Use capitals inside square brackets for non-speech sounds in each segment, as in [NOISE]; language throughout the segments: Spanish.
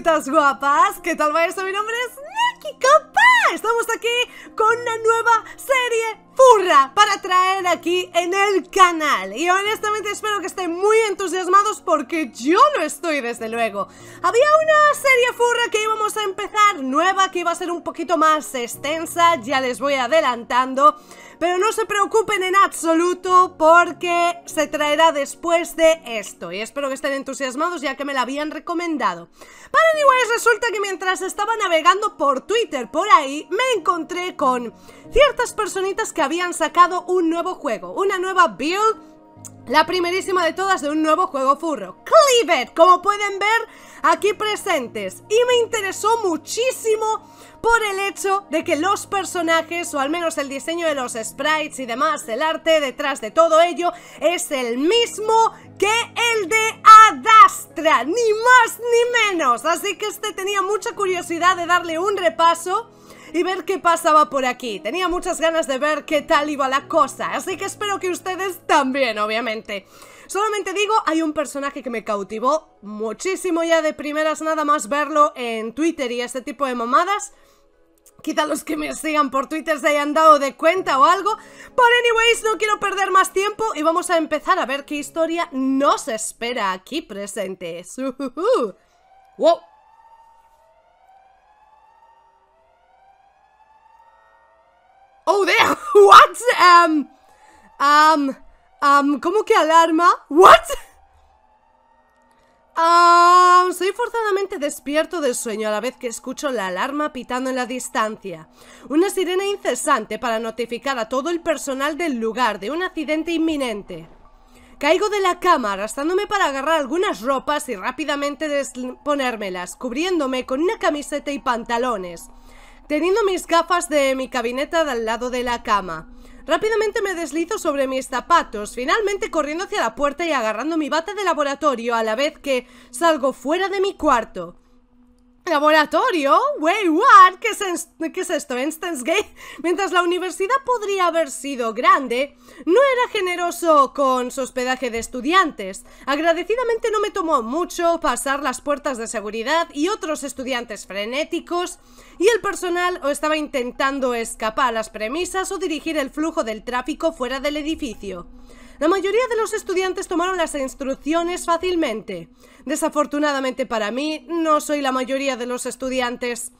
cositas guapas. ¿Qué tal va esto? Mi nombre es Nicky Copa. Estamos aquí con una nueva serie furra para traer aquí en el canal Y honestamente espero que estén muy entusiasmados porque yo lo estoy desde luego Había una serie furra que íbamos a empezar nueva que iba a ser un poquito más extensa Ya les voy adelantando pero no se preocupen en absoluto porque se traerá después de esto y espero que estén entusiasmados ya que me la habían recomendado. Para anyways, resulta que mientras estaba navegando por Twitter por ahí, me encontré con ciertas personitas que habían sacado un nuevo juego, una nueva build la primerísima de todas de un nuevo juego furro, Cleaver, como pueden ver aquí presentes. Y me interesó muchísimo por el hecho de que los personajes, o al menos el diseño de los sprites y demás, el arte detrás de todo ello, es el mismo que el de Adastra, ni más ni menos. Así que este tenía mucha curiosidad de darle un repaso y ver qué pasaba por aquí. Tenía muchas ganas de ver qué tal iba la cosa, así que espero que ustedes también, obviamente. Solamente digo, hay un personaje que me cautivó muchísimo ya de primeras nada más verlo en Twitter y este tipo de mamadas. Quizá los que me sigan por Twitter se hayan dado de cuenta o algo. Pero anyways, no quiero perder más tiempo y vamos a empezar a ver qué historia nos espera aquí presentes. [LAUGHS] ¡Wow! Oh, there. [LAUGHS] What? Um, um, um, ¿cómo que alarma? What? [LAUGHS] Um, soy forzadamente despierto del sueño a la vez que escucho la alarma pitando en la distancia. Una sirena incesante para notificar a todo el personal del lugar de un accidente inminente. Caigo de la cama arrastrándome para agarrar algunas ropas y rápidamente ponérmelas, cubriéndome con una camiseta y pantalones teniendo mis gafas de mi cabineta al lado de la cama. Rápidamente me deslizo sobre mis zapatos, finalmente corriendo hacia la puerta y agarrando mi bata de laboratorio a la vez que salgo fuera de mi cuarto. ¿Laboratorio? Wayward. what? ¿Qué es, esto? ¿Instance Gate? Mientras la universidad podría haber sido grande, no era generoso con su hospedaje de estudiantes. Agradecidamente no me tomó mucho pasar las puertas de seguridad y otros estudiantes frenéticos, y el personal o estaba intentando escapar a las premisas o dirigir el flujo del tráfico fuera del edificio. La mayoría de los estudiantes tomaron las instrucciones fácilmente. Desafortunadamente para mí, no soy la mayoría de los estudiantes.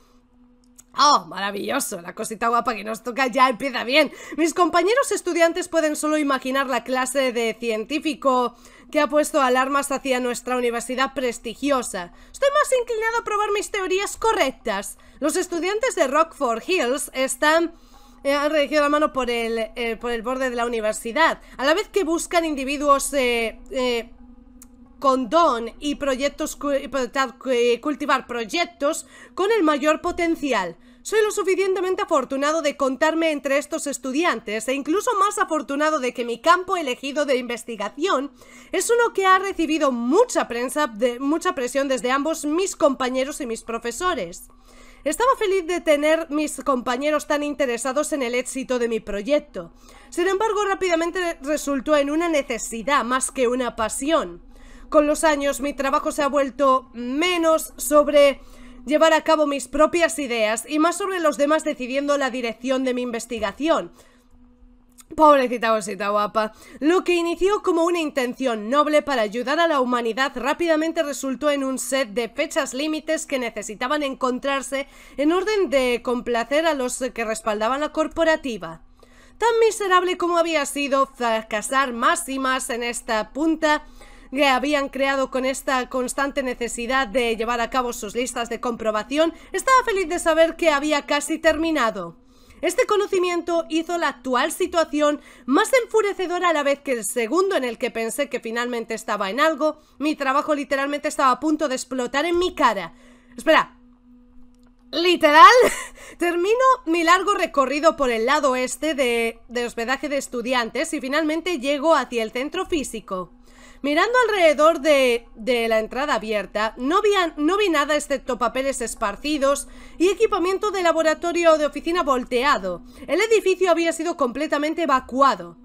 ¡Oh, maravilloso! La cosita guapa que nos toca ya empieza bien. Mis compañeros estudiantes pueden solo imaginar la clase de científico que ha puesto alarmas hacia nuestra universidad prestigiosa. Estoy más inclinado a probar mis teorías correctas. Los estudiantes de Rockford Hills están eh, han regido la mano eh, por el, borde de la universidad, a la vez que buscan individuos eh, con don y proyectos cultivar proyectos con el mayor potencial. Soy lo suficientemente afortunado de contarme entre estos estudiantes e incluso más afortunado de que mi campo elegido de investigación es uno que ha recibido mucha prensa, de, mucha presión desde ambos mis compañeros y mis profesores. Estaba feliz de tener mis compañeros tan interesados en el éxito de mi proyecto. Sin embargo, rápidamente resultó en una necesidad más que una pasión. Con los años mi trabajo se ha vuelto menos sobre llevar a cabo mis propias ideas y más sobre los demás decidiendo la dirección de mi investigación. Pobrecita osita guapa. Lo que inició como una intención noble para ayudar a la humanidad rápidamente resultó en un set de fechas límites que necesitaban encontrarse en orden de complacer a los que respaldaban la corporativa. Tan miserable como había sido fracasar más y más en esta punta que habían creado con esta constante necesidad de llevar a cabo sus listas de comprobación, estaba feliz de saber que había casi terminado. Este conocimiento hizo la actual situación más enfurecedora a la vez que el segundo en el que pensé que finalmente estaba en algo, mi trabajo literalmente estaba a punto de explotar en mi cara. Espera, literal, [LAUGHS] termino mi largo recorrido por el lado este de, de, hospedaje de estudiantes y finalmente llego hacia el centro físico. Mirando alrededor de, de la entrada abierta, no vi, no vi nada excepto papeles esparcidos y equipamiento de laboratorio o de oficina volteado. El edificio había sido completamente evacuado.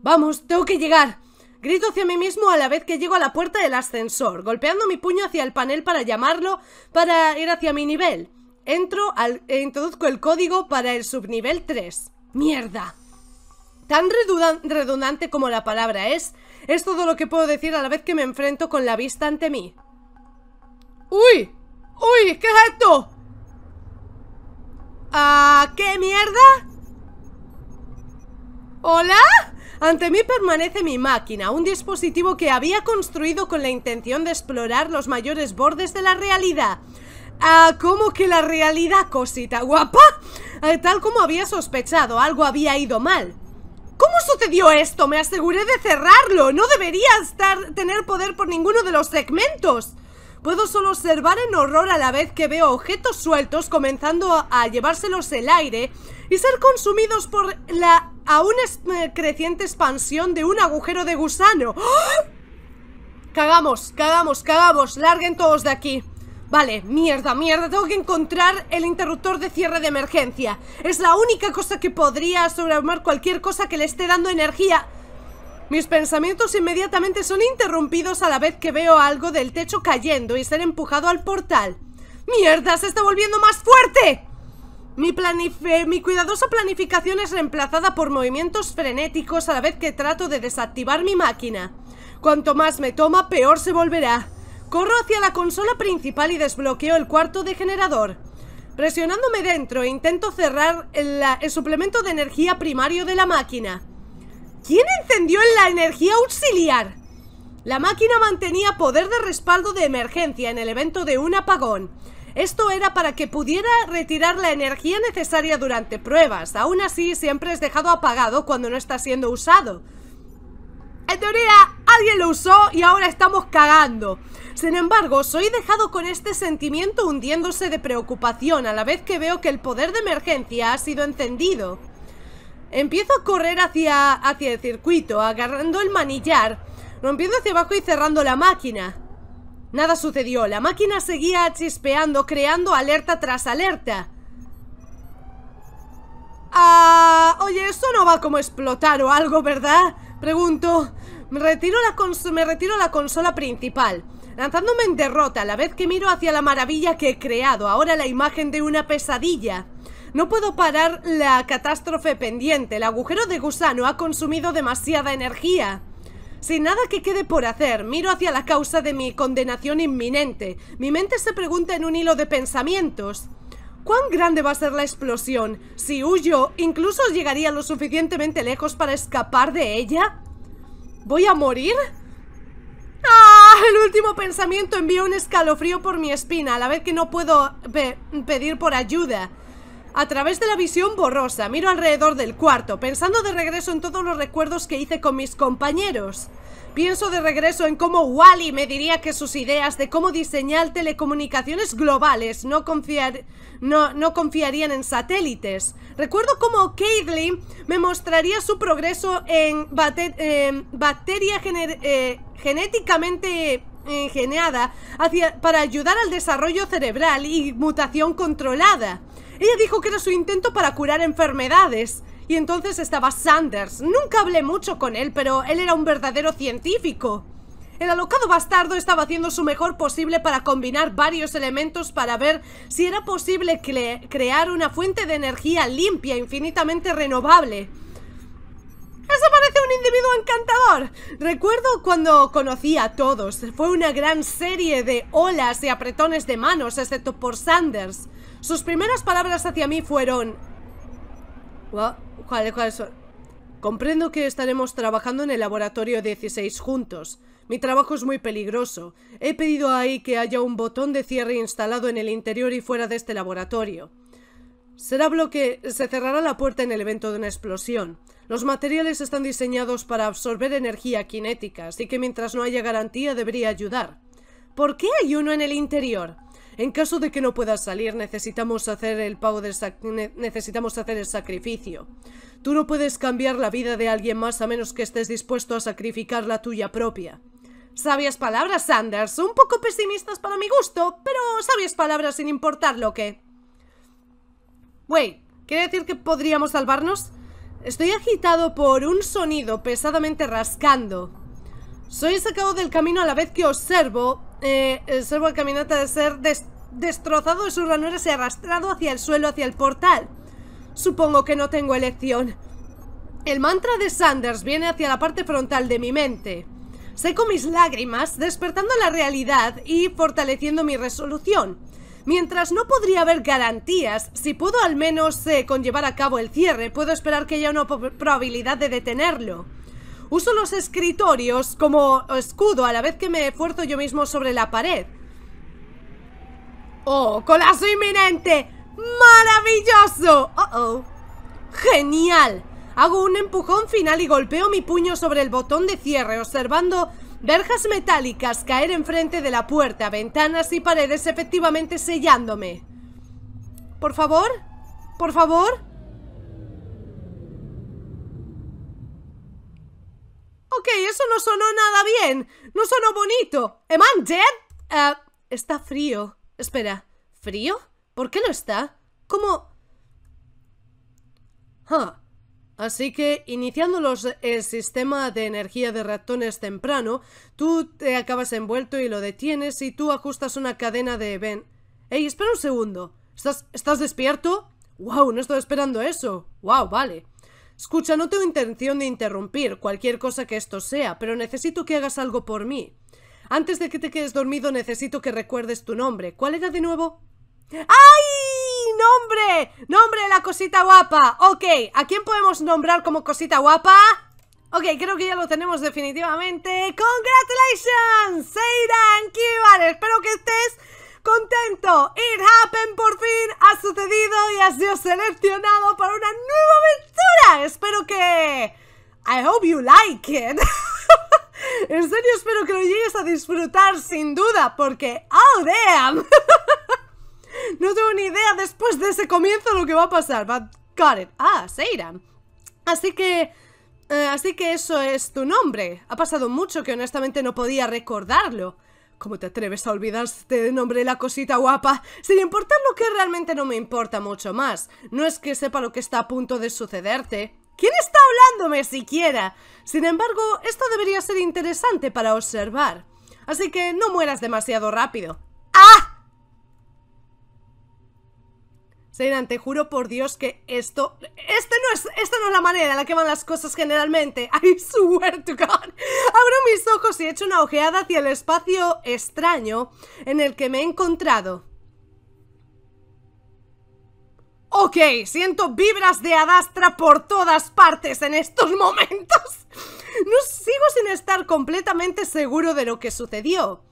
Vamos, tengo que llegar. Grito hacia mí mismo a la vez que llego a la puerta del ascensor, golpeando mi puño hacia el panel para llamarlo para ir hacia mi nivel. Entro e introduzco el código para el subnivel 3. ¡Mierda! Tan redundante como la palabra es, es todo lo que puedo decir a la vez que me enfrento con la vista ante mí. ¡Uy! ¡Uy! ¿Qué es esto? ¡Ah, qué mierda? ¿Hola? Ante mí permanece mi máquina, un dispositivo que había construido con la intención de explorar los mayores bordes de la realidad. Ah, ¿cómo que la realidad, cosita guapa? Eh, tal como había sospechado, algo había ido mal. ¿Cómo sucedió esto? Me aseguré de cerrarlo. No debería estar, tener poder por ninguno de los segmentos. Puedo solo observar en horror a la vez que veo objetos sueltos comenzando a, llevárselos el aire y ser consumidos por la aún eh, creciente expansión de un agujero de gusano. ¡Ah! Cagamos, cagamos, cagamos. Larguen todos de aquí. Vale, mierda, mierda, tengo que encontrar el interruptor de cierre de emergencia Es la única cosa que podría sobrearmar cualquier cosa que le esté dando energía Mis pensamientos inmediatamente son interrumpidos a la vez que veo algo del techo cayendo y ser empujado al portal ¡Mierda, se está volviendo más fuerte! Mi, mi cuidadosa planificación es reemplazada por movimientos frenéticos a la vez que trato de desactivar mi máquina Cuanto más me toma, peor se volverá Corro hacia la consola principal y desbloqueo el cuarto de generador. Presionándome dentro, intento cerrar el, suplemento de energía primario de la máquina. ¿Quién encendió la energía auxiliar? La máquina mantenía poder de respaldo de emergencia en el evento de un apagón. Esto era para que pudiera retirar la energía necesaria durante pruebas. Aún así, siempre es dejado apagado cuando no está siendo usado. En teoría, alguien lo usó y ahora estamos cagando. Sin embargo, soy dejado con este sentimiento hundiéndose de preocupación a la vez que veo que el poder de emergencia ha sido encendido. Empiezo a correr hacia, hacia el circuito, agarrando el manillar, rompiendo hacia abajo y cerrando la máquina. Nada sucedió, la máquina seguía chispeando, creando alerta tras alerta. Ah, oye, eso no va como explotar o algo, ¿verdad? Pregunto, me retiro la, me retiro la consola principal, lanzándome en derrota a la vez que miro hacia la maravilla que he creado, ahora la imagen de una pesadilla. No puedo parar la catástrofe pendiente, el agujero de gusano ha consumido demasiada energía. Sin nada que quede por hacer, miro hacia la causa de mi condenación inminente. Mi mente se pregunta en un hilo de pensamientos. ¿Cuán grande va a ser la explosión? Si huyo, ¿incluso llegaría lo suficientemente lejos para escapar de ella? ¿Voy a morir? ¡Ah! El último pensamiento envió un escalofrío por mi espina a la vez que no puedo pedir por ayuda. A través de la visión borrosa, miro alrededor del cuarto, pensando de regreso en todos los recuerdos que hice con mis compañeros. Pienso de regreso en cómo Wally me diría que sus ideas de cómo diseñar telecomunicaciones globales no, confiar, no, confiarían en satélites. Recuerdo cómo Caitlin me mostraría su progreso en bacteria eh, genéticamente ingeniada hacia, para ayudar al desarrollo cerebral y mutación controlada. Ella dijo que era su intento para curar enfermedades. Y entonces estaba Sanders. Nunca hablé mucho con él, pero él era un verdadero científico. El alocado bastardo estaba haciendo su mejor posible para combinar varios elementos para ver si era posible crear una fuente de energía limpia, infinitamente renovable. ¡Eso parece un individuo encantador! Recuerdo cuando conocí a todos. Fue una gran serie de olas y apretones de manos, excepto por Sanders. Sus primeras palabras hacia mí fueron cuál Comprendo que estaremos trabajando en el laboratorio 16 juntos. Mi trabajo es muy peligroso. He pedido ahí que haya un botón de cierre instalado en el interior y fuera de este laboratorio. Será bloque... Se cerrará la puerta en el evento de una explosión. Los materiales están diseñados para absorber energía cinética, así que mientras no haya garantía debería ayudar. ¿Por qué hay uno en el interior? En caso de que no puedas salir, necesitamos hacer el pago del necesitamos hacer el sacrificio. Tú no puedes cambiar la vida de alguien más a menos que estés dispuesto a sacrificar la tuya propia. Sabias palabras, Sanders. Un poco pesimistas para mi gusto, pero sabias palabras sin importar lo que. Wait, ¿quiere decir que podríamos salvarnos? Estoy agitado por un sonido pesadamente rascando. Soy sacado del camino a la vez que observo eh, el servo caminata de ser destrozado de sus ranuras y arrastrado hacia el suelo, hacia el portal. Supongo que no tengo elección. El mantra de Sanders viene hacia la parte frontal de mi mente. Seco mis lágrimas, despertando la realidad y fortaleciendo mi resolución. Mientras no podría haber garantías, si puedo al menos eh, conllevar a cabo el cierre, puedo esperar que haya una probabilidad de detenerlo. Uso los escritorios como escudo a la vez que me esfuerzo yo mismo sobre la pared. ¡Oh, colazo inminente! ¡Maravilloso! ¡Oh, oh! ¡Genial! Hago un empujón final y golpeo mi puño sobre el botón de cierre, observando verjas metálicas caer enfrente de la puerta, ventanas y paredes efectivamente sellándome. Por favor, por favor, Ok, eso no sonó nada bien. No sonó bonito. Eman, eh, está frío. Espera, ¿frío? ¿Por qué no está? ¿Cómo...? Ah, Así que, iniciando los, el sistema de energía de ratones temprano, tú te acabas envuelto y lo detienes y tú ajustas una cadena de... Ben. Ey, espera un segundo. ¿Estás, ¿Estás despierto? ¡Wow! No estoy esperando eso. ¡Wow! Vale. Escucha, no tengo intención de interrumpir cualquier cosa que esto sea, pero necesito que hagas algo por mí. Antes de que te quedes dormido, necesito que recuerdes tu nombre. ¿Cuál era de nuevo? ¡Ay! ¡Nombre! ¡Nombre de la cosita guapa! Ok, ¿a quién podemos nombrar como cosita guapa? Ok, creo que ya lo tenemos definitivamente. ¡Congratulations! Seiran Kibar, espero que estés contento. It happened, por fin ha sucedido y has sido seleccionado para una nueva aventura. Espero que... I hope you like it. [LAUGHS] en serio, espero que lo llegues a disfrutar sin duda, porque... ¡Oh, damn! [LAUGHS] no tengo ni idea después de ese comienzo lo que va a pasar, but got Ah, Seira. Así que... Eh, así que eso es tu nombre. Ha pasado mucho que honestamente no podía recordarlo. ¿Cómo te atreves a olvidarte de nombre la cosita guapa? Sin importar lo que realmente no me importa mucho más. No es que sepa lo que está a punto de sucederte. ¿Quién está hablándome siquiera? Sin embargo, esto debería ser interesante para observar. Así que no mueras demasiado rápido. Señor, te juro por Dios que esto... Este no es, esta no es la manera en la que van las cosas generalmente. [LAUGHS] I swear to God. Abro mis ojos y echo una ojeada hacia el espacio extraño en el que me he encontrado. Ok, siento vibras de Adastra por todas partes en estos momentos. No sigo sin estar completamente seguro de lo que sucedió.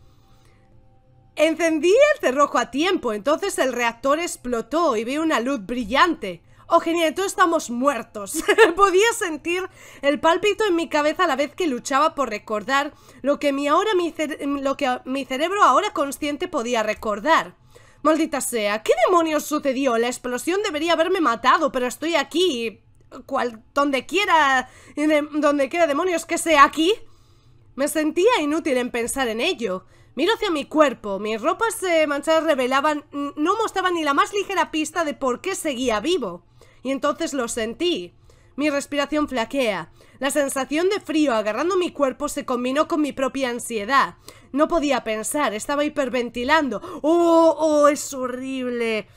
Encendí el cerrojo a tiempo, entonces el reactor explotó y vi una luz brillante. Oh, genial, Todos estamos muertos. [LAUGHS] Podía sentir el pálpito en mi cabeza a la vez que luchaba por recordar lo que, mi ahora, cerebro ahora consciente podía recordar. Maldita sea, ¿qué demonios sucedió? La explosión debería haberme matado, pero estoy aquí. Cual, donde quiera. donde quiera demonios que sea aquí. Me sentía inútil en pensar en ello. Miro hacia mi cuerpo. Mis ropas manchadas revelaban, no mostraban ni la más ligera pista de por qué seguía vivo. Y entonces lo sentí. Mi respiración flaquea. La sensación de frío agarrando mi cuerpo se combinó con mi propia ansiedad. No podía pensar, estaba hiperventilando. ¡Oh, oh, es horrible!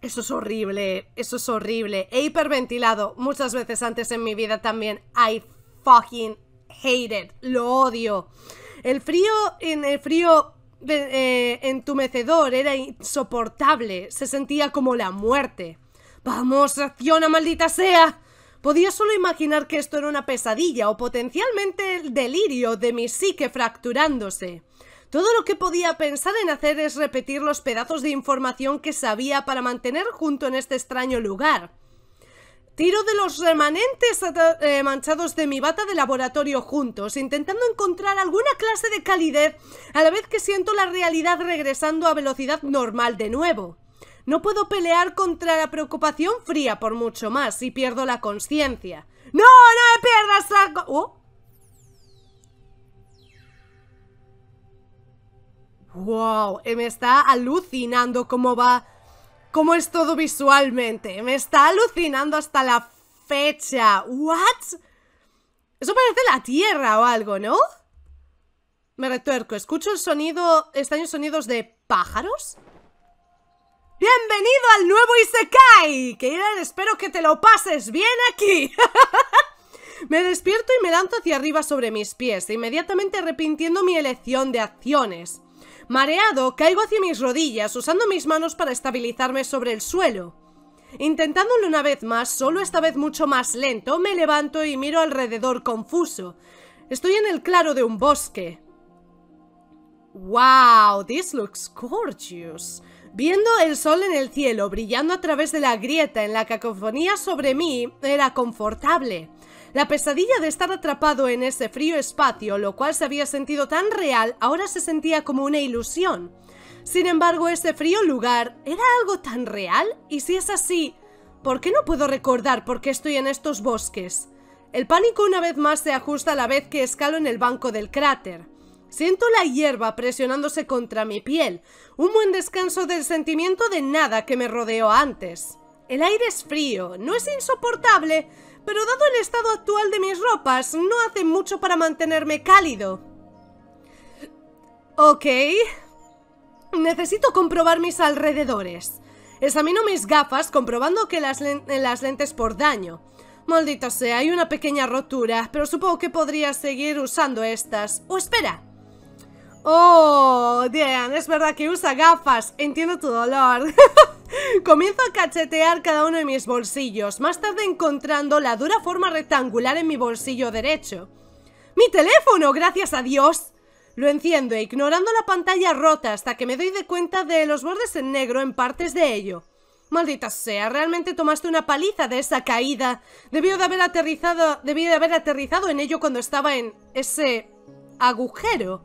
Eso es horrible, eso es horrible. He hiperventilado muchas veces antes en mi vida también. I fucking hate it. Lo odio. El frío en el frío eh, eh, entumecedor era insoportable, se sentía como la muerte. Vamos, acciona, maldita sea. Podía solo imaginar que esto era una pesadilla o potencialmente el delirio de mi psique fracturándose. Todo lo que podía pensar en hacer es repetir los pedazos de información que sabía para mantener junto en este extraño lugar. Tiro de los remanentes eh, manchados de mi bata de laboratorio juntos, intentando encontrar alguna clase de calidez, a la vez que siento la realidad regresando a velocidad normal de nuevo. No puedo pelear contra la preocupación fría por mucho más y pierdo la conciencia. ¡No, no me pierdas ¡Wow! ¡Oh! Eh, me está alucinando cómo va cómo es todo visualmente. Me está alucinando hasta la fecha. ¿What? Eso parece la Tierra o algo, ¿no? Me retuerco. Escucho el sonido... Extraños sonidos de pájaros. ¡Bienvenido al nuevo Isekai! Que espero que te lo pases bien aquí. [LAUGHS] me despierto y me lanzo hacia arriba sobre mis pies, inmediatamente arrepintiendo mi elección de acciones. Mareado, caigo hacia mis rodillas, usando mis manos para estabilizarme sobre el suelo. Intentándolo una vez más, solo esta vez mucho más lento, me levanto y miro alrededor confuso. Estoy en el claro de un bosque. ¡Wow! This looks gorgeous. Viendo el sol en el cielo brillando a través de la grieta en la cacofonía sobre mí, era confortable. La pesadilla de estar atrapado en ese frío espacio, lo cual se había sentido tan real, ahora se sentía como una ilusión. Sin embargo, ese frío lugar, ¿era algo tan real? Y si es así, ¿por qué no puedo recordar por qué estoy en estos bosques? El pánico una vez más se ajusta a la vez que escalo en el banco del cráter. Siento la hierba presionándose contra mi piel, un buen descanso del sentimiento de nada que me rodeó antes. El aire es frío, no es insoportable, pero dado el estado actual de mis ropas, no hace mucho para mantenerme cálido. Ok. Necesito comprobar mis alrededores. Examino mis gafas comprobando que las, lentes por daño. Maldita sea, hay una pequeña rotura, pero supongo que podría seguir usando estas. ¡O oh, espera! Oh, Diane, es verdad que usa gafas. Entiendo tu dolor. [LAUGHS] Comienzo a cachetear cada uno de mis bolsillos, más tarde encontrando la dura forma rectangular en mi bolsillo derecho. ¡Mi teléfono, gracias a Dios! Lo enciendo, ignorando la pantalla rota hasta que me doy de cuenta de los bordes en negro en partes de ello. Maldita sea, realmente tomaste una paliza de esa caída. Debió de haber aterrizado, debí de haber aterrizado en ello cuando estaba en ese agujero.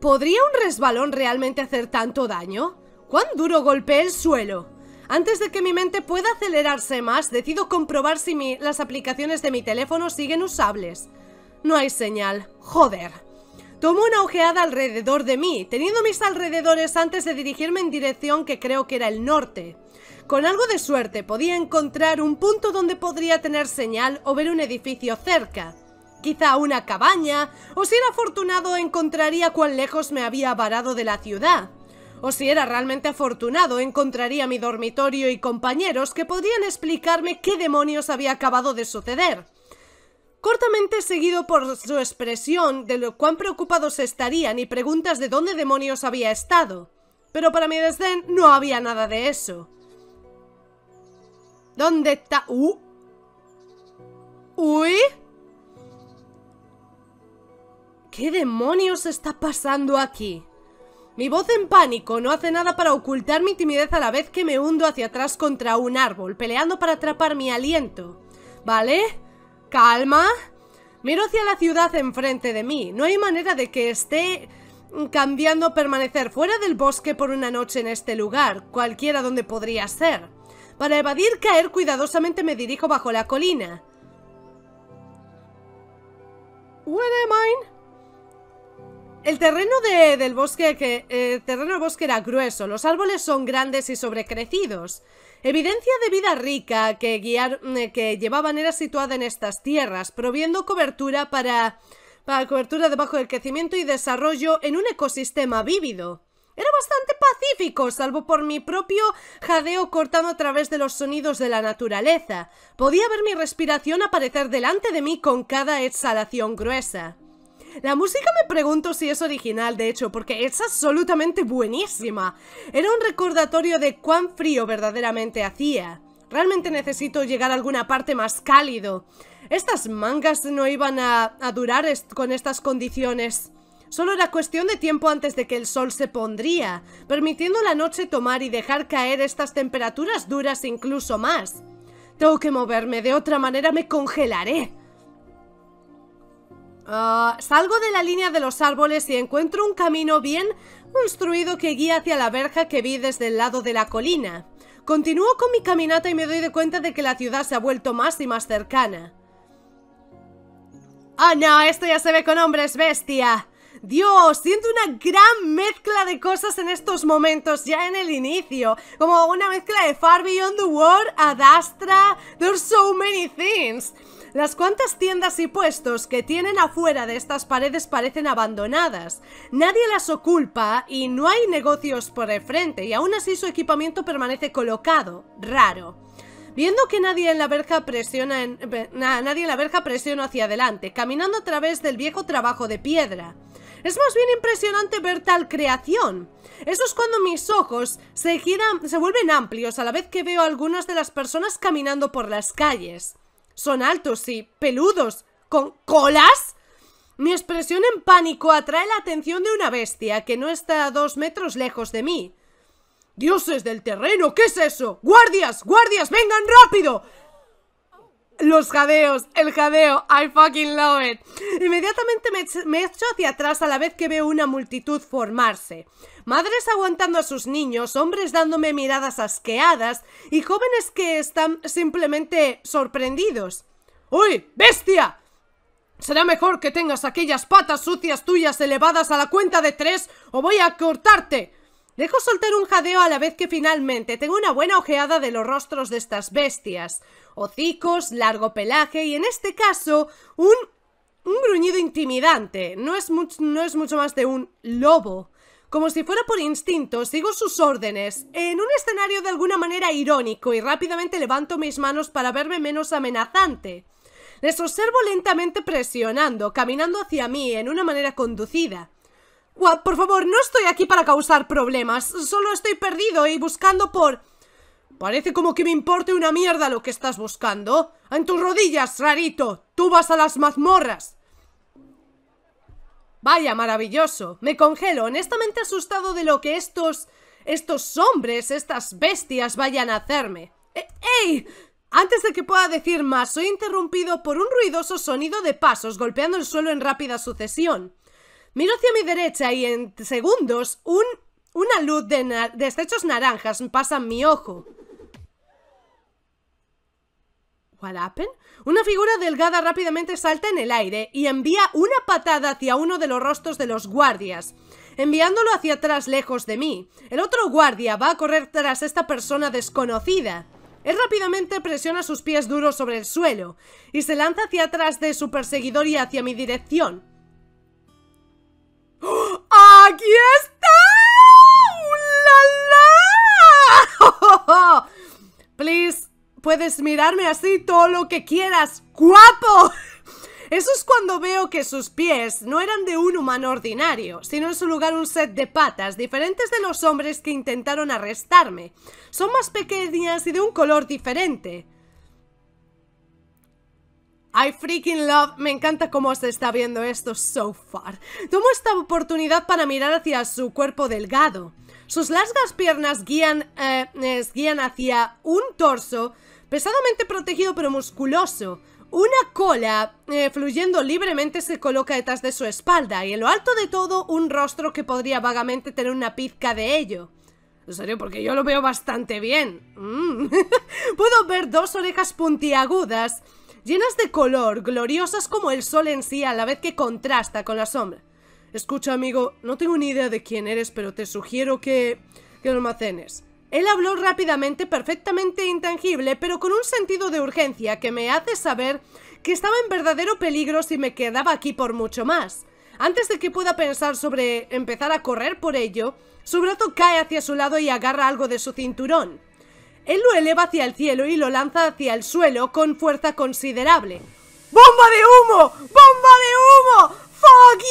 ¿Podría un resbalón realmente hacer tanto daño? ¿Cuán duro golpeé el suelo? Antes de que mi mente pueda acelerarse más, decido comprobar si las aplicaciones de mi teléfono siguen usables. No hay señal. Joder. Tomo una ojeada alrededor de mí, teniendo mis alrededores antes de dirigirme en dirección que creo que era el norte. Con algo de suerte podía encontrar un punto donde podría tener señal o ver un edificio cerca quizá una cabaña, o si era afortunado encontraría cuán lejos me había varado de la ciudad. O si era realmente afortunado, encontraría mi dormitorio y compañeros que podían explicarme qué demonios había acabado de suceder. Cortamente seguido por su expresión de lo cuán preocupados estarían y preguntas de dónde demonios había estado. Pero para mi desdén no había nada de eso. ¿Dónde está? ¿Uy? ¿Qué demonios está pasando aquí? Mi voz en pánico no hace nada para ocultar mi timidez a la vez que me hundo hacia atrás contra un árbol, peleando para atrapar mi aliento. ¿Vale? ¿Calma? Miro hacia la ciudad enfrente de mí. No hay manera de que esté cambiando permanecer fuera del bosque por una noche en este lugar, cualquiera donde podría ser. Para evadir caer cuidadosamente me dirijo bajo la colina. ¿Where am I? El terreno del bosque, eh, terreno bosque era grueso, los árboles son grandes y sobrecrecidos. Evidencia de vida rica que, mm, eh, que llevaban era situada en estas tierras, proviendo cobertura para, para cobertura debajo del crecimiento y desarrollo en un ecosistema vívido. Era bastante pacífico, salvo por mi propio jadeo cortado a través de los sonidos de la naturaleza. Podía ver mi respiración aparecer delante de mí con cada exhalación gruesa. La música me pregunto si es original, de hecho, porque es absolutamente buenísima. Era un recordatorio de cuán frío verdaderamente hacía. Realmente necesito llegar a alguna parte más cálido. Estas mangas no iban a, durar con estas condiciones. Solo era cuestión de tiempo antes de que el sol se pondría, permitiendo la noche tomar y dejar caer estas temperaturas duras incluso más. Tengo que moverme, de otra manera me congelaré. Ah, salgo de la línea de los árboles y encuentro un camino bien construido que guía hacia la verja que vi desde el lado de la colina. Continúo con mi caminata y me doy de cuenta de que la ciudad se ha vuelto más y más cercana. ¡Ah, no! Esto ya se ve con hombres bestia. Dios, siento una gran mezcla de cosas en estos momentos, ya en el inicio. Como una mezcla de Far Beyond the World, Adastra, There's so many things. Las cuantas tiendas y puestos que tienen afuera de estas paredes parecen abandonadas. Nadie las ocupa y no hay negocios por el frente y aún así su equipamiento permanece colocado. Raro. Viendo que nadie en la verja presiona nadie en la verja presiona hacia adelante, caminando a través del viejo trabajo de piedra. Es más bien impresionante ver tal creación. Eso es cuando mis ojos se giran, se vuelven amplios a la vez que veo a algunas de las personas caminando por las calles. Son altos y peludos, con colas. Mi expresión en pánico atrae la atención de una bestia que no está a dos metros lejos de mí. Dioses del terreno, ¿qué es eso? Guardias, guardias, vengan rápido. Los jadeos, el jadeo, I fucking love it. Inmediatamente me, echo hacia atrás a la vez que veo una multitud formarse. Madres aguantando a sus niños, hombres dándome miradas asqueadas y jóvenes que están simplemente sorprendidos. ¡Uy, bestia! Será mejor que tengas aquellas patas sucias tuyas elevadas a la cuenta de tres o voy a cortarte. Dejo soltar un jadeo a la vez que finalmente tengo una buena ojeada de los rostros de estas bestias hocicos, largo pelaje y en este caso un, un gruñido intimidante. No es, no es mucho más de un lobo. Como si fuera por instinto, sigo sus órdenes, en un escenario de alguna manera irónico y rápidamente levanto mis manos para verme menos amenazante. Les observo lentamente presionando, caminando hacia mí en una manera conducida. por favor, no estoy aquí para causar problemas, solo estoy perdido y buscando por... Parece como que me importe una mierda lo que estás buscando. En tus rodillas, rarito. Tú vas a las mazmorras. Vaya, maravilloso. Me congelo, honestamente asustado de lo que estos... Estos hombres, estas bestias vayan a hacerme. E, ¡Ey! Antes de que pueda decir más, soy interrumpido por un ruidoso sonido de pasos golpeando el suelo en rápida sucesión. Miro hacia mi derecha y en segundos un, una luz de, desechos naranjas pasa en mi ojo. What Una figura delgada rápidamente salta en el aire y envía una patada hacia uno de los rostros de los guardias, enviándolo hacia atrás lejos de mí. El otro guardia va a correr tras esta persona desconocida. Él rápidamente presiona sus pies duros sobre el suelo y se lanza hacia atrás de su perseguidor y hacia mi dirección. ¡Oh! ¡Aquí está! ¡La, la! [LAUGHS] ¡Oh, oh, Please, Puedes mirarme así todo lo que quieras. ¡Guapo! Eso es cuando veo que sus pies no eran de un humano ordinario, sino en su lugar un set de patas, diferentes de los hombres que intentaron arrestarme. Son más pequeñas y de un color diferente. I freaking love, me encanta cómo se está viendo esto so far. Tomo esta oportunidad para mirar hacia su cuerpo delgado. Sus largas piernas guían, eh, guían hacia un torso pesadamente protegido pero musculoso. Una cola eh, fluyendo libremente se coloca detrás de su espalda y en lo alto de todo un rostro que podría vagamente tener una pizca de ello. En serio, porque yo lo veo bastante bien. Mm. [LAUGHS] Puedo ver dos orejas puntiagudas, llenas de color, gloriosas como el sol en sí, a la vez que contrasta con la sombra. Escucha, amigo, no tengo ni idea de quién eres, pero te sugiero que... que lo almacenes. Él habló rápidamente, perfectamente intangible, pero con un sentido de urgencia que me hace saber que estaba en verdadero peligro si me quedaba aquí por mucho más. Antes de que pueda pensar sobre empezar a correr por ello, su brazo cae hacia su lado y agarra algo de su cinturón. Él lo eleva hacia el cielo y lo lanza hacia el suelo con fuerza considerable. ¡Bomba de humo! ¡Bomba de humo! ¡Fuck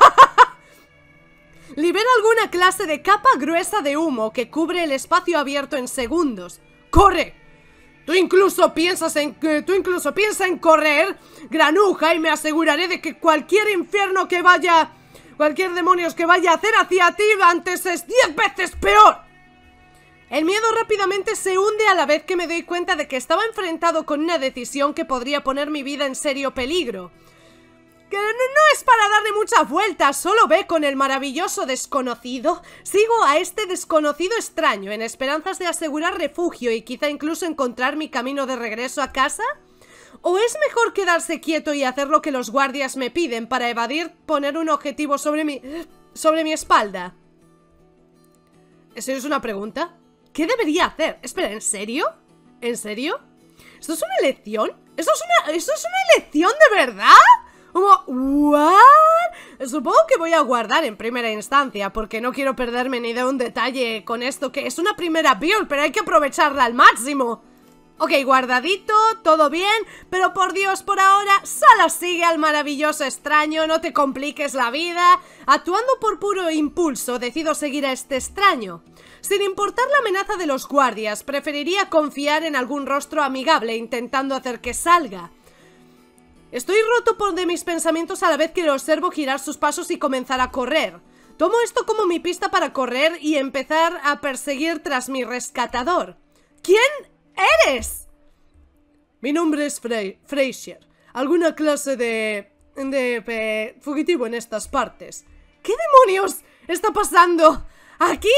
yeah! [LAUGHS] Libera alguna clase de capa gruesa de humo que cubre el espacio abierto en segundos. ¡Corre! Tú incluso piensas en tú incluso piensas en correr, granuja, y me aseguraré de que cualquier infierno que vaya, cualquier demonios que vaya a hacer hacia ti antes es diez veces peor. El miedo rápidamente se hunde a la vez que me doy cuenta de que estaba enfrentado con una decisión que podría poner mi vida en serio peligro no, es para darle muchas vueltas, solo ve con el maravilloso desconocido. Sigo a este desconocido extraño en esperanzas de asegurar refugio y quizá incluso encontrar mi camino de regreso a casa. ¿O es mejor quedarse quieto y hacer lo que los guardias me piden para evadir poner un objetivo sobre mi... sobre mi espalda? ¿Eso es una pregunta? ¿Qué debería hacer? Espera, ¿en serio? ¿En serio? ¿Esto es una elección? ¿Esto es una, ¿esto es una elección de verdad? Como, ¿what? Supongo que voy a guardar en primera instancia porque no quiero perderme ni de un detalle con esto que es una primera build, pero hay que aprovecharla al máximo. Ok, guardadito, todo bien, pero por Dios, por ahora, solo sigue al maravilloso extraño, no te compliques la vida. Actuando por puro impulso, decido seguir a este extraño. Sin importar la amenaza de los guardias, preferiría confiar en algún rostro amigable intentando hacer que salga. Estoy roto por de mis pensamientos a la vez que lo observo girar sus pasos y comenzar a correr. Tomo esto como mi pista para correr y empezar a perseguir tras mi rescatador. ¿Quién eres? Mi nombre es Fraser. Alguna clase de... de... de fugitivo en estas partes. ¿Qué demonios está pasando aquí?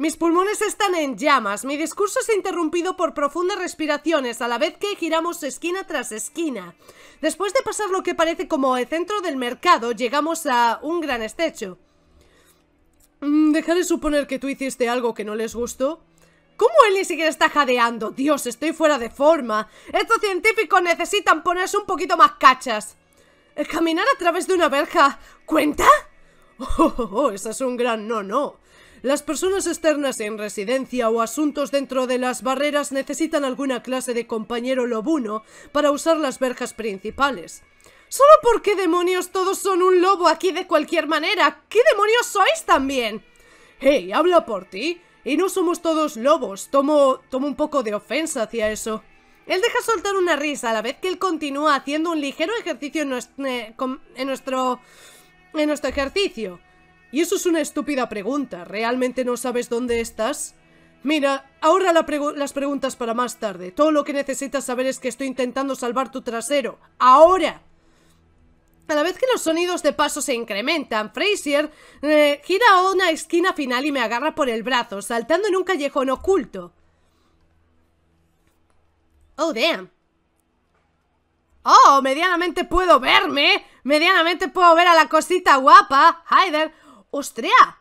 Mis pulmones están en llamas, mi discurso es interrumpido por profundas respiraciones a la vez que giramos esquina tras esquina. Después de pasar lo que parece como el centro del mercado, llegamos a un gran estrecho. Mm, de suponer que tú hiciste algo que no les gustó. ¿Cómo él ni siquiera está jadeando? Dios, estoy fuera de forma. Estos científicos necesitan ponerse un poquito más cachas. ¿El caminar a través de una verja cuenta? [LAUGHS] Oh, oh, oh, eso es un gran no, no. Las personas externas en residencia o asuntos dentro de las barreras necesitan alguna clase de compañero lobuno para usar las verjas principales. ¿Solo porque demonios todos son un lobo aquí de cualquier manera? ¿Qué demonios sois también? Hey, habla por ti. Y no somos todos lobos. Tomo, tomo un poco de ofensa hacia eso. Él deja soltar una risa a la vez que él continúa haciendo un ligero ejercicio en, eh, nuestro, en nuestro ejercicio. Y eso es una estúpida pregunta. ¿Realmente no sabes dónde estás? Mira, ahorra las preguntas para más tarde. Todo lo que necesitas saber es que estoy intentando salvar tu trasero. ¡Ahora! A la vez que los sonidos de paso se incrementan, Frazier eh, gira a una esquina final y me agarra por el brazo, saltando en un callejón oculto. Oh, damn. Oh, medianamente puedo verme. Medianamente puedo ver a la cosita guapa. Hyder... ¡Ostrea!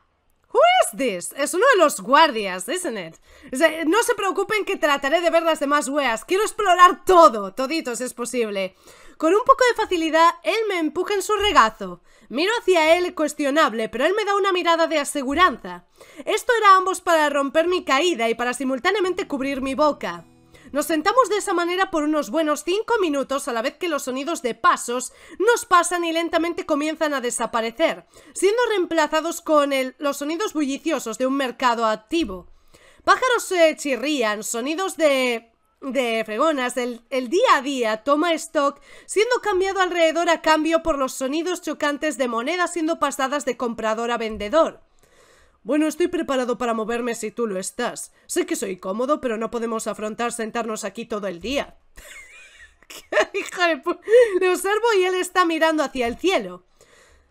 Who is this? Es uno de los guardias, isn't it? no se preocupen que trataré de ver las demás weas. Quiero explorar todo, toditos es posible. Con un poco de facilidad, él me empuja en su regazo. Miro hacia él cuestionable, pero él me da una mirada de aseguranza. Esto era ambos para romper mi caída y para simultáneamente cubrir mi boca. Nos sentamos de esa manera por unos buenos 5 minutos a la vez que los sonidos de pasos nos pasan y lentamente comienzan a desaparecer, siendo reemplazados con los sonidos bulliciosos de un mercado activo. Pájaros se eh, chirrían, sonidos de de fregonas, el, día a día toma stock, siendo cambiado alrededor a cambio por los sonidos chocantes de monedas siendo pasadas de comprador a vendedor. Bueno, estoy preparado para moverme si tú lo estás. Sé que soy cómodo, pero no podemos afrontar sentarnos aquí todo el día. [LAUGHS] ¿Qué hija de Le observo y él está mirando hacia el cielo.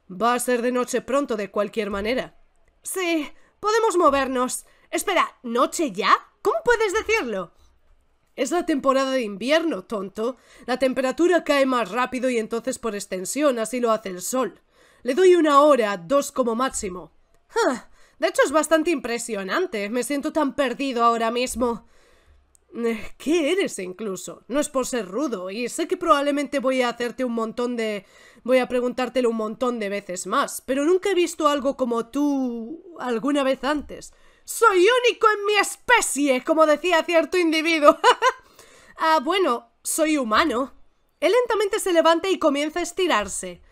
Va a ser de noche pronto de cualquier manera. Sí, podemos movernos. Espera, ¿noche ya? ¿Cómo puedes decirlo? Es la temporada de invierno, tonto. La temperatura cae más rápido y entonces por extensión así lo hace el sol. Le doy una hora, dos como máximo. De hecho, es bastante impresionante. Me siento tan perdido ahora mismo. Eh, ¿Qué eres incluso? No es por ser rudo, y sé que probablemente voy a hacerte un montón de... voy a preguntártelo un montón de veces más, pero nunca he visto algo como tú alguna vez antes. Soy único en mi especie, como decía cierto individuo. [LAUGHS] ah, bueno, soy humano. Él lentamente se levanta y comienza a estirarse.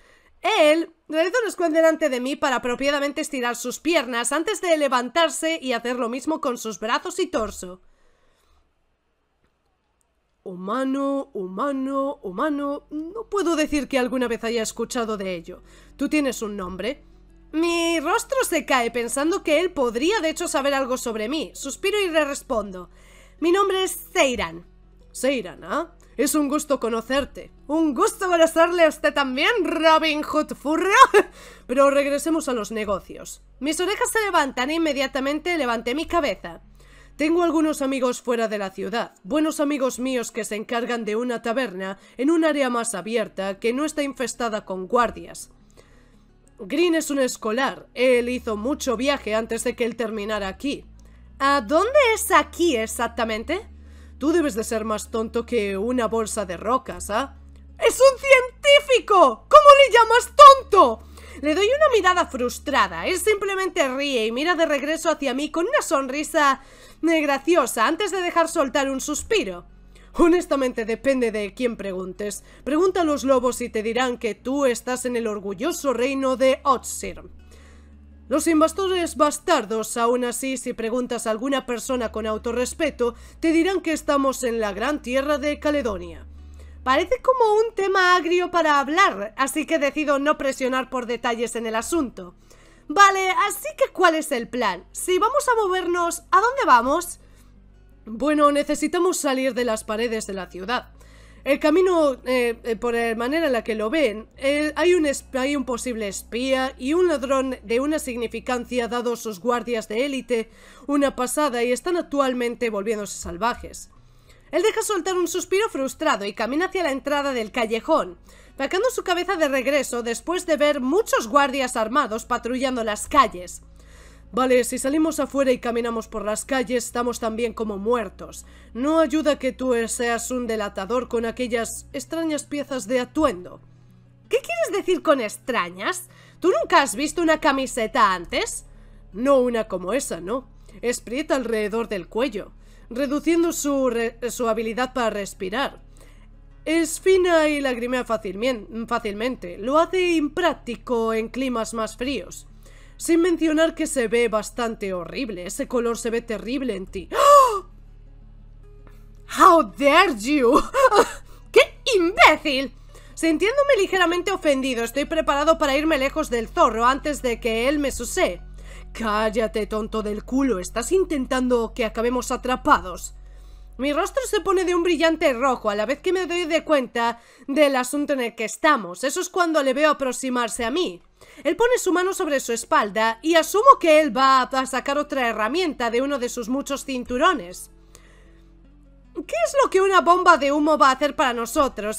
Él realizó un squat delante de mí para apropiadamente estirar sus piernas antes de levantarse y hacer lo mismo con sus brazos y torso. Humano, humano, humano. No puedo decir que alguna vez haya escuchado de ello. Tú tienes un nombre. Mi rostro se cae pensando que él podría de hecho saber algo sobre mí. Suspiro y le respondo. Mi nombre es Seiran. Seiran, ¿ah? Es un gusto conocerte. Un gusto conocerle a usted también, Robin Hood Furro. [LAUGHS] Pero regresemos a los negocios. Mis orejas se levantan e inmediatamente levanté mi cabeza. Tengo algunos amigos fuera de la ciudad, buenos amigos míos que se encargan de una taberna en un área más abierta que no está infestada con guardias. Green es un escolar, él hizo mucho viaje antes de que él terminara aquí. ¿A dónde es aquí exactamente? Tú debes de ser más tonto que una bolsa de rocas, ¿ah? ¡Es un científico! ¿Cómo le llamas tonto? Le doy una mirada frustrada. Él simplemente ríe y mira de regreso hacia mí con una sonrisa eh, graciosa antes de dejar soltar un suspiro. Honestamente depende de quién preguntes. Pregunta a los lobos y te dirán que tú estás en el orgulloso reino de Otsir. Los invasores bastardos, aún así, si preguntas a alguna persona con autorrespeto, te dirán que estamos en la gran tierra de Caledonia. Parece como un tema agrio para hablar, así que decido no presionar por detalles en el asunto. Vale, así que ¿cuál es el plan? Si vamos a movernos, ¿a dónde vamos? Bueno, necesitamos salir de las paredes de la ciudad. El camino, eh, eh, por la manera en la que lo ven, eh, hay, un hay un posible espía y un ladrón de una significancia dado a sus guardias de élite una pasada y están actualmente volviéndose salvajes. Él deja soltar un suspiro frustrado y camina hacia la entrada del callejón, sacando su cabeza de regreso después de ver muchos guardias armados patrullando las calles. Vale, si salimos afuera y caminamos por las calles, estamos también como muertos. No ayuda que tú seas un delatador con aquellas extrañas piezas de atuendo. ¿Qué quieres decir con extrañas? ¿Tú nunca has visto una camiseta antes? No una como esa, no. Es prieta alrededor del cuello, reduciendo su, su habilidad para respirar. Es fina y lagrimea fácilmente. Lo hace impráctico en climas más fríos. Sin mencionar que se ve bastante horrible. Ese color se ve terrible en ti. ¡Ah! ¡How dare you! [LAUGHS] ¡Qué imbécil! Sentiéndome ligeramente ofendido, estoy preparado para irme lejos del zorro antes de que él me susee. Cállate, tonto del culo. Estás intentando que acabemos atrapados. Mi rostro se pone de un brillante rojo a la vez que me doy de cuenta del asunto en el que estamos. Eso es cuando le veo aproximarse a mí. Él pone su mano sobre su espalda y asumo que él va a sacar otra herramienta de uno de sus muchos cinturones. ¿Qué es lo que una bomba de humo va a hacer para nosotros?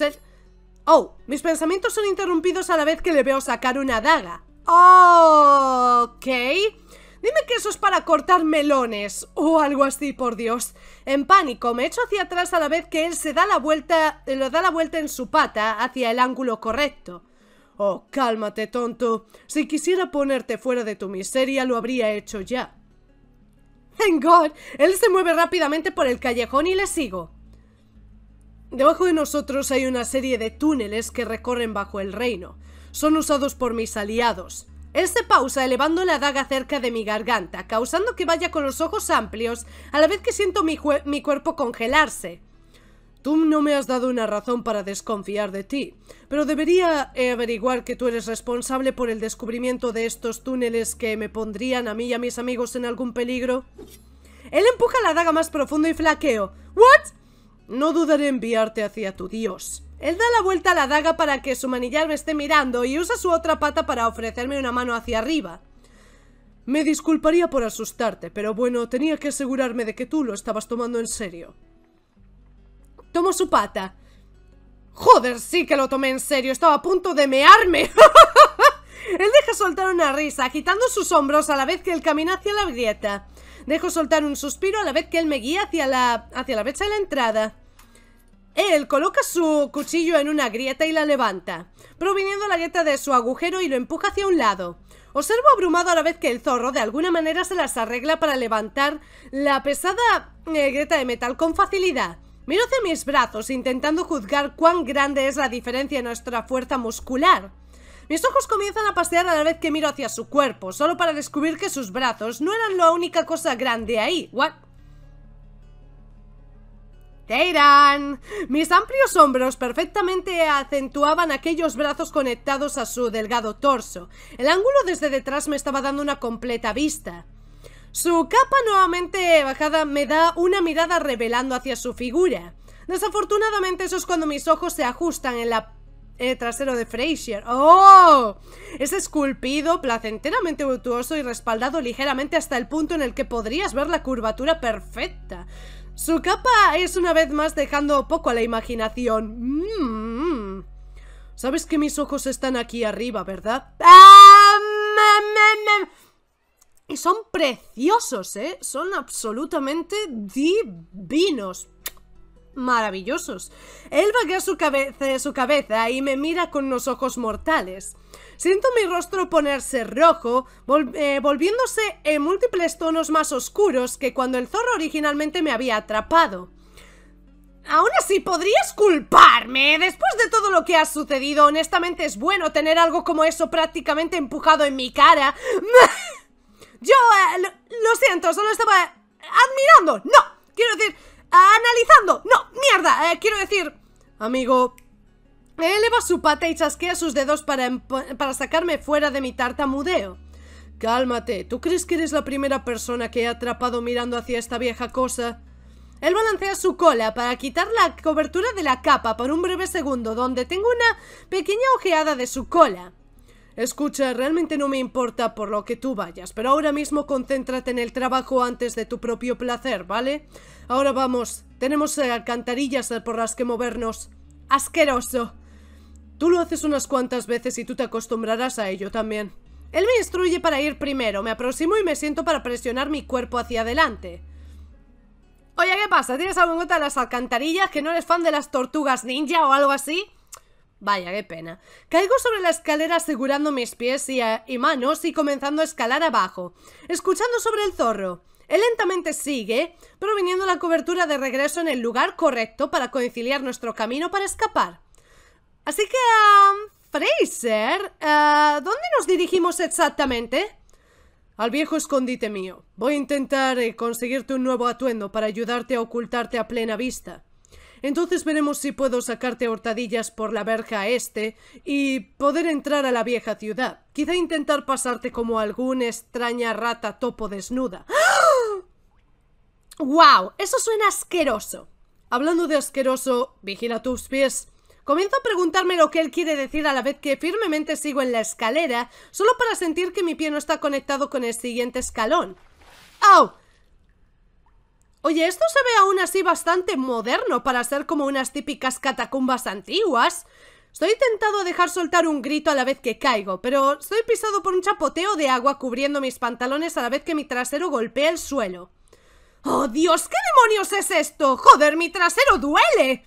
Oh, mis pensamientos son interrumpidos a la vez que le veo sacar una daga. Oh, ok. Dime que eso es para cortar melones o algo así, por Dios. En pánico, me echo hacia atrás a la vez que él se da la vuelta, eh, lo da la vuelta en su pata hacia el ángulo correcto. Oh, cálmate, tonto. Si quisiera ponerte fuera de tu miseria, lo habría hecho ya. Thank God. Él se mueve rápidamente por el callejón y le sigo. Debajo de nosotros hay una serie de túneles que recorren bajo el reino. Son usados por mis aliados. Él se este pausa elevando la daga cerca de mi garganta, causando que vaya con los ojos amplios, a la vez que siento mi, cuerpo congelarse. Tú no me has dado una razón para desconfiar de ti, pero debería eh, averiguar que tú eres responsable por el descubrimiento de estos túneles que me pondrían a mí y a mis amigos en algún peligro. Él empuja la daga más profundo y flaqueo. ¿What? No dudaré en enviarte hacia tu dios. Él da la vuelta a la daga para que su manillar me esté mirando y usa su otra pata para ofrecerme una mano hacia arriba. Me disculparía por asustarte, pero bueno, tenía que asegurarme de que tú lo estabas tomando en serio. Tomo su pata. Joder, sí que lo tomé en serio, estaba a punto de mearme. [LAUGHS] Él deja soltar una risa, agitando sus hombros a la vez que él camina hacia la grieta. Dejo soltar un suspiro a la vez que él me guía hacia la, hacia la brecha de la entrada. Él coloca su cuchillo en una grieta y la levanta, proviniendo la grieta de su agujero y lo empuja hacia un lado. Observo abrumado a la vez que el zorro de alguna manera se las arregla para levantar la pesada eh, grieta de metal con facilidad. Miro hacia mis brazos intentando juzgar cuán grande es la diferencia en nuestra fuerza muscular. Mis ojos comienzan a pasear a la vez que miro hacia su cuerpo, solo para descubrir que sus brazos no eran la única cosa grande ahí. Mis amplios hombros perfectamente acentuaban aquellos brazos conectados a su delgado torso. El ángulo desde detrás me estaba dando una completa vista. Su capa nuevamente bajada me da una mirada revelando hacia su figura. Desafortunadamente eso es cuando mis ojos se ajustan en la eh, trasero de Frasier ¡Oh! Es esculpido, placenteramente virtuoso y respaldado ligeramente hasta el punto en el que podrías ver la curvatura perfecta. Su capa es una vez más dejando poco a la imaginación. Mm. Sabes que mis ojos están aquí arriba, ¿verdad? Ah, y son preciosos, ¿eh? Son absolutamente divinos. Maravillosos. Él vaguea su, su cabeza y me mira con los ojos mortales. Siento mi rostro ponerse rojo, eh, volviéndose en múltiples tonos más oscuros que cuando el zorro originalmente me había atrapado. Aún así, ¿podrías culparme? Después de todo lo que ha sucedido, honestamente es bueno tener algo como eso prácticamente empujado en mi cara. [LAUGHS] Yo, eh, lo, siento, solo estaba admirando. No, quiero decir, analizando. No, mierda, eh, quiero decir... Amigo, Eleva su pata y chasquea sus dedos para, para sacarme fuera de mi tartamudeo. Cálmate, ¿tú crees que eres la primera persona que he atrapado mirando hacia esta vieja cosa? Él balancea su cola para quitar la cobertura de la capa por un breve segundo, donde tengo una pequeña ojeada de su cola. Escucha, realmente no me importa por lo que tú vayas, pero ahora mismo concéntrate en el trabajo antes de tu propio placer, ¿vale? Ahora vamos, tenemos alcantarillas por las que movernos. ¡Asqueroso! Tú lo haces unas cuantas veces y tú te acostumbrarás a ello también. Él me instruye para ir primero, me aproximo y me siento para presionar mi cuerpo hacia adelante. Oye, ¿qué pasa? ¿Tienes algo en de las alcantarillas? ¿Que no eres fan de las tortugas ninja o algo así? Vaya, qué pena. Caigo sobre la escalera asegurando mis pies y, eh, y, manos y comenzando a escalar abajo, escuchando sobre el zorro. Él lentamente sigue, proviniendo la cobertura de regreso en el lugar correcto para conciliar nuestro camino para escapar. Así que, um, Fraser, ¿a uh, ¿dónde nos dirigimos exactamente? Al viejo escondite mío. Voy a intentar eh, conseguirte un nuevo atuendo para ayudarte a ocultarte a plena vista. Entonces veremos si puedo sacarte hortadillas por la verja este y poder entrar a la vieja ciudad. Quizá intentar pasarte como alguna extraña rata topo desnuda. ¡Ah! ¡Guau! ¡Wow! Eso suena asqueroso. Hablando de asqueroso, vigila tus pies. Comienzo a preguntarme lo que él quiere decir a la vez que firmemente sigo en la escalera, solo para sentir que mi pie no está conectado con el siguiente escalón. ¡Au! Oye, esto se ve aún así bastante moderno para ser como unas típicas catacumbas antiguas. Estoy tentado a dejar soltar un grito a la vez que caigo, pero estoy pisado por un chapoteo de agua cubriendo mis pantalones a la vez que mi trasero golpea el suelo. ¡Oh, Dios! ¿Qué demonios es esto? ¡Joder, mi trasero duele!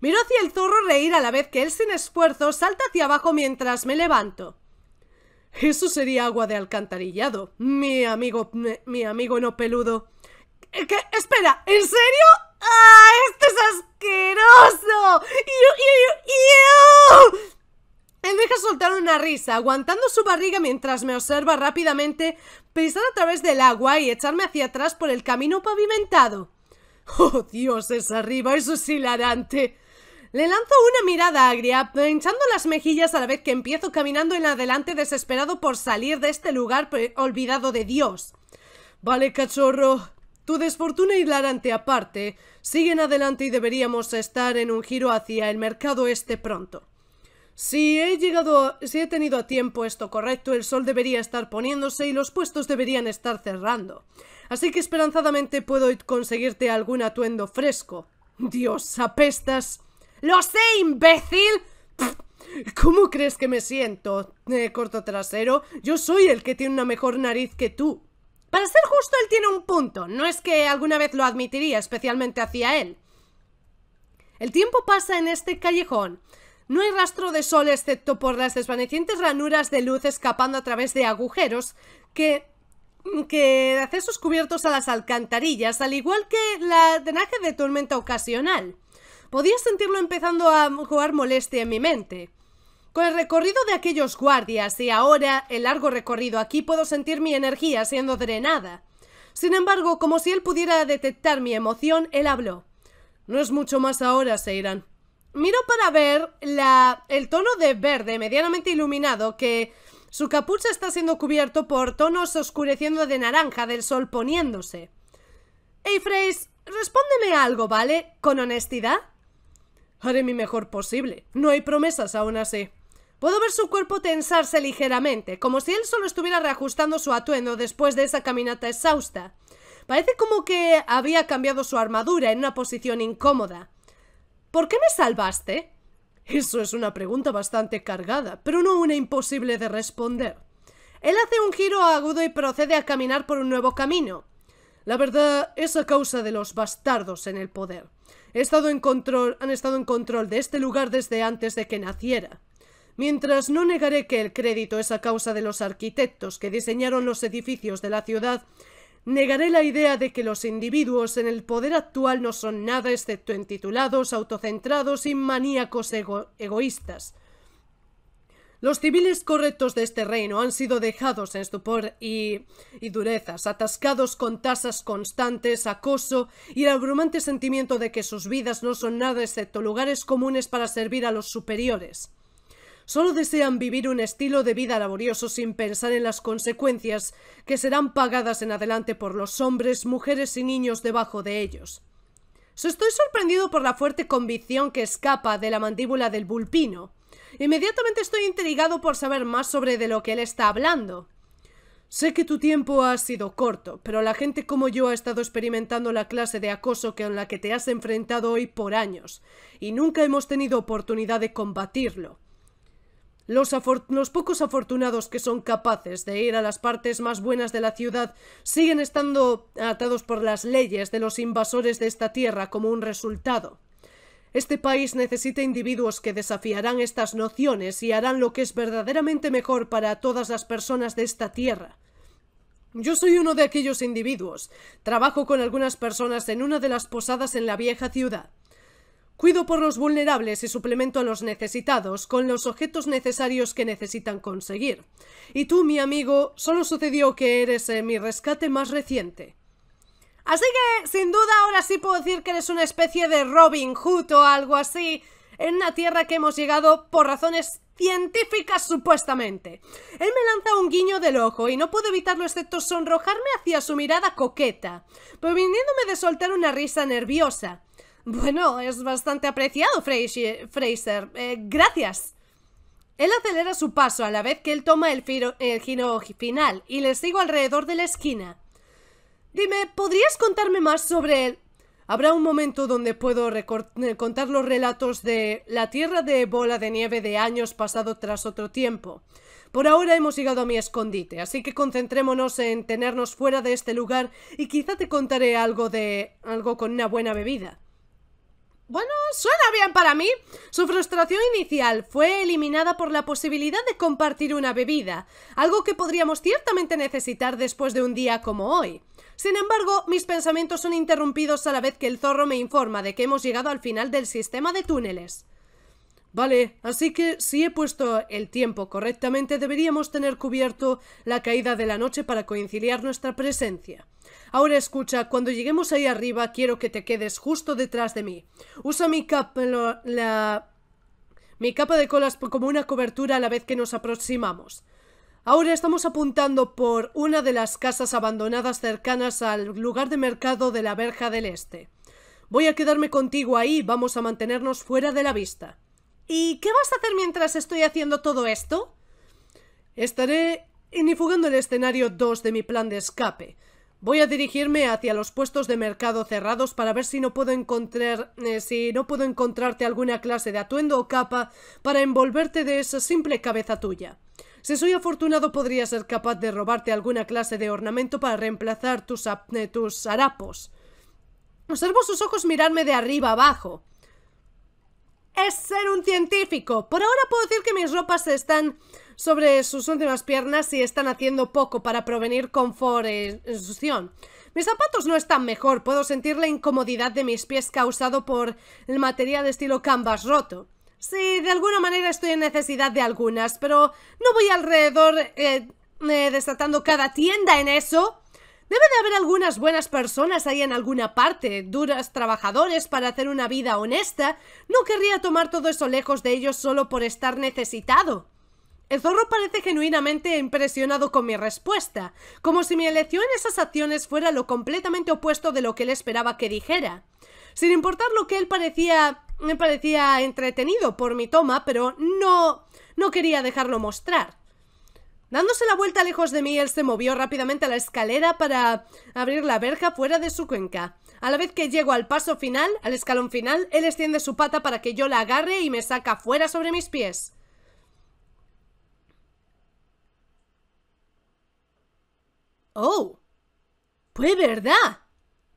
Miro hacia el zorro reír a la vez que él sin esfuerzo salta hacia abajo mientras me levanto. Eso sería agua de alcantarillado, mi amigo, mi, amigo no peludo. ¿Qué? Espera, ¿en serio? ¡Ah, esto es asqueroso! Él deja soltar una risa, aguantando su barriga mientras me observa rápidamente pisar a través del agua y echarme hacia atrás por el camino pavimentado. ¡Oh, Dios, es arriba! ¡Eso es hilarante! Le lanzo una mirada agria, hinchando las mejillas a la vez que empiezo caminando en adelante desesperado por salir de este lugar olvidado de Dios. Vale, cachorro. Tu desfortuna hilarante aparte, siguen adelante y deberíamos estar en un giro hacia el mercado este pronto. Si he llegado, si he tenido a tiempo esto correcto, el sol debería estar poniéndose y los puestos deberían estar cerrando. Así que esperanzadamente puedo conseguirte algún atuendo fresco. Dios, apestas. ¡Lo sé, imbécil! ¿Cómo crees que me siento, eh, corto trasero? Yo soy el que tiene una mejor nariz que tú. Para ser justo, él tiene un punto. No es que alguna vez lo admitiría, especialmente hacia él. El tiempo pasa en este callejón. No hay rastro de sol excepto por las desvanecientes ranuras de luz escapando a través de agujeros que que accesos cubiertos a las alcantarillas, al igual que la drenaje de tormenta ocasional podía sentirlo empezando a jugar molestia en mi mente. Con el recorrido de aquellos guardias y ahora el largo recorrido aquí puedo sentir mi energía siendo drenada. Sin embargo, como si él pudiera detectar mi emoción, él habló. No es mucho más ahora, Seiran. Miro para ver la, el tono de verde medianamente iluminado que su capucha está siendo cubierto por tonos oscureciendo de naranja del sol poniéndose. Hey, respóndeme algo, ¿vale? Con honestidad. Haré mi mejor posible. No hay promesas aún así. Puedo ver su cuerpo tensarse ligeramente, como si él solo estuviera reajustando su atuendo después de esa caminata exhausta. Parece como que había cambiado su armadura en una posición incómoda. ¿Por qué me salvaste? Eso es una pregunta bastante cargada, pero no una imposible de responder. Él hace un giro agudo y procede a caminar por un nuevo camino. La verdad es a causa de los bastardos en el poder estado en control, han estado en control de este lugar desde antes de que naciera. Mientras no negaré que el crédito es a causa de los arquitectos que diseñaron los edificios de la ciudad, negaré la idea de que los individuos en el poder actual no son nada excepto intitulados, autocentrados y maníacos egoístas. Los civiles correctos de este reino han sido dejados en estupor y, durezas, atascados con tasas constantes, acoso y el abrumante sentimiento de que sus vidas no son nada excepto lugares comunes para servir a los superiores. Solo desean vivir un estilo de vida laborioso sin pensar en las consecuencias que serán pagadas en adelante por los hombres, mujeres y niños debajo de ellos. Estoy sorprendido por la fuerte convicción que escapa de la mandíbula del bulpino. Inmediatamente estoy intrigado por saber más sobre de lo que él está hablando. Sé que tu tiempo ha sido corto, pero la gente como yo ha estado experimentando la clase de acoso con la que te has enfrentado hoy por años, y nunca hemos tenido oportunidad de combatirlo. Los, los, pocos afortunados que son capaces de ir a las partes más buenas de la ciudad siguen estando atados por las leyes de los invasores de esta tierra como un resultado. Este país necesita individuos que desafiarán estas nociones y harán lo que es verdaderamente mejor para todas las personas de esta tierra. Yo soy uno de aquellos individuos. Trabajo con algunas personas en una de las posadas en la vieja ciudad. Cuido por los vulnerables y suplemento a los necesitados con los objetos necesarios que necesitan conseguir. Y tú, mi amigo, solo sucedió que eres eh, mi rescate más reciente. Así que, sin duda, ahora sí puedo decir que eres una especie de Robin Hood o algo así, en una tierra que hemos llegado por razones científicas supuestamente. Él me lanza un guiño del ojo y no puedo evitarlo excepto sonrojarme hacia su mirada coqueta, proviniéndome de soltar una risa nerviosa. Bueno, es bastante apreciado, Fraser. Eh, gracias. Él acelera su paso a la vez que él toma el, el giro final y le sigo alrededor de la esquina. Dime, ¿podrías contarme más sobre él? Habrá un momento donde puedo eh, contar los relatos de la tierra de bola de nieve de años pasado tras otro tiempo. Por ahora hemos llegado a mi escondite, así que concentrémonos en tenernos fuera de este lugar y quizá te contaré algo de... algo con una buena bebida. Bueno, suena bien para mí. Su frustración inicial fue eliminada por la posibilidad de compartir una bebida, algo que podríamos ciertamente necesitar después de un día como hoy. Sin embargo, mis pensamientos son interrumpidos a la vez que el zorro me informa de que hemos llegado al final del sistema de túneles. Vale, así que si he puesto el tiempo correctamente, deberíamos tener cubierto la caída de la noche para coinciliar nuestra presencia. Ahora escucha, cuando lleguemos ahí arriba, quiero que te quedes justo detrás de mí. Usa mi capa, mi capa de colas como una cobertura a la vez que nos aproximamos. Ahora estamos apuntando por una de las casas abandonadas cercanas al lugar de mercado de la Verja del Este. Voy a quedarme contigo ahí, vamos a mantenernos fuera de la vista. ¿Y qué vas a hacer mientras estoy haciendo todo esto? Estaré inifugando el escenario 2 de mi plan de escape. Voy a dirigirme hacia los puestos de mercado cerrados para ver si no puedo encontrar eh, si no puedo encontrarte alguna clase de atuendo o capa para envolverte de esa simple cabeza tuya. Si soy afortunado podría ser capaz de robarte alguna clase de ornamento para reemplazar tus, eh, tus harapos. Observo sus ojos mirarme de arriba abajo. Es ser un científico. Por ahora puedo decir que mis ropas están sobre sus últimas piernas y están haciendo poco para provenir confort e Mis zapatos no están mejor, puedo sentir la incomodidad de mis pies causado por el material de estilo canvas roto. Sí, de alguna manera estoy en necesidad de algunas, pero no voy alrededor eh, eh, desatando cada tienda en eso. Debe de haber algunas buenas personas ahí en alguna parte, duras trabajadores para hacer una vida honesta. No querría tomar todo eso lejos de ellos solo por estar necesitado. El zorro parece genuinamente impresionado con mi respuesta, como si mi elección en esas acciones fuera lo completamente opuesto de lo que él esperaba que dijera. Sin importar lo que él parecía me parecía entretenido por mi toma, pero no, no quería dejarlo mostrar. Dándose la vuelta lejos de mí, él se movió rápidamente a la escalera para abrir la verja fuera de su cuenca. A la vez que llego al paso final, al escalón final, él extiende su pata para que yo la agarre y me saca fuera sobre mis pies. ¡Oh! ¡Pues verdad!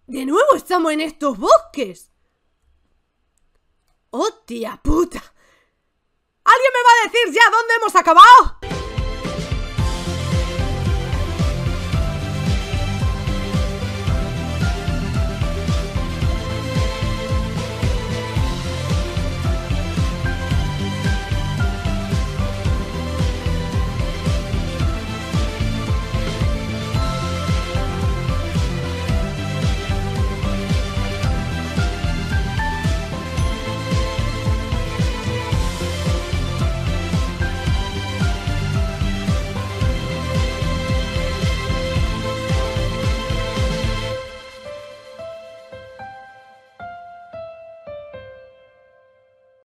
¡De nuevo estamos en estos bosques! tía puta! ¿Alguien me va a decir ya dónde hemos acabado?